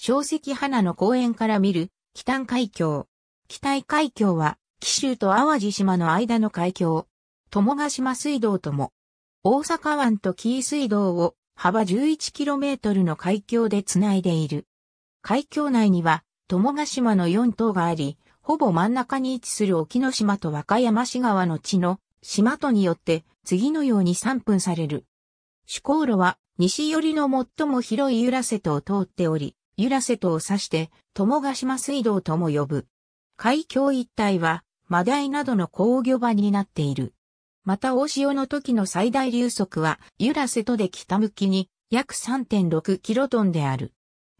小石花の公園から見る、北海峡。北海峡は、紀州と淡路島の間の海峡。友ヶ島水道とも、大阪湾と紀伊水道を幅 11km の海峡でつないでいる。海峡内には、友ヶ島の4島があり、ほぼ真ん中に位置する沖ノ島と和歌山市川の地の島とによって次のように散分される。主航路は西寄りの最も広い浦瀬戸を通っており、ユらせとを指して、友ヶ島水道とも呼ぶ。海峡一帯は、マダイなどの工業場になっている。また大潮の時の最大流速は、ユらせとで北向きに約3.6キロトンである。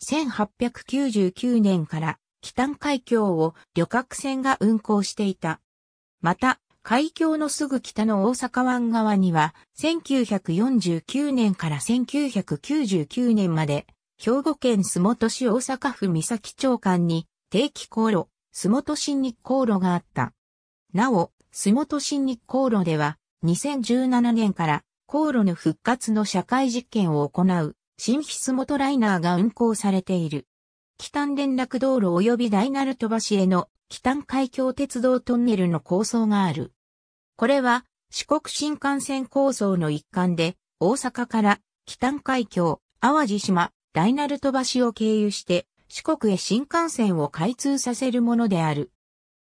1899年から北海峡を旅客船が運航していた。また、海峡のすぐ北の大阪湾側には、1949年から1999年まで兵庫県洲本市大阪府三崎町間に定期航路、洲本新日航路があった。なお、洲本新日航路では、2017年から航路の復活の社会実験を行う、新日洲本ライナーが運行されている。北端連絡道路及び大鳴飛ばしへの北端海峡鉄道トンネルの構想がある。これは四国新幹線構想の一環で大阪から北端海峡、淡路島、大鳴門橋を経由して四国へ新幹線を開通させるものである。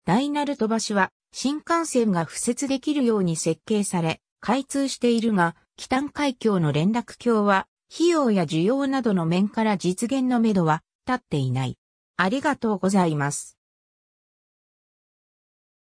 大鳴門橋は新幹線が敷設できるように設計され、開通しているが、北海峡の連絡橋は、費用や需要などの面から実現のめどは立っていない。ありがとうございます。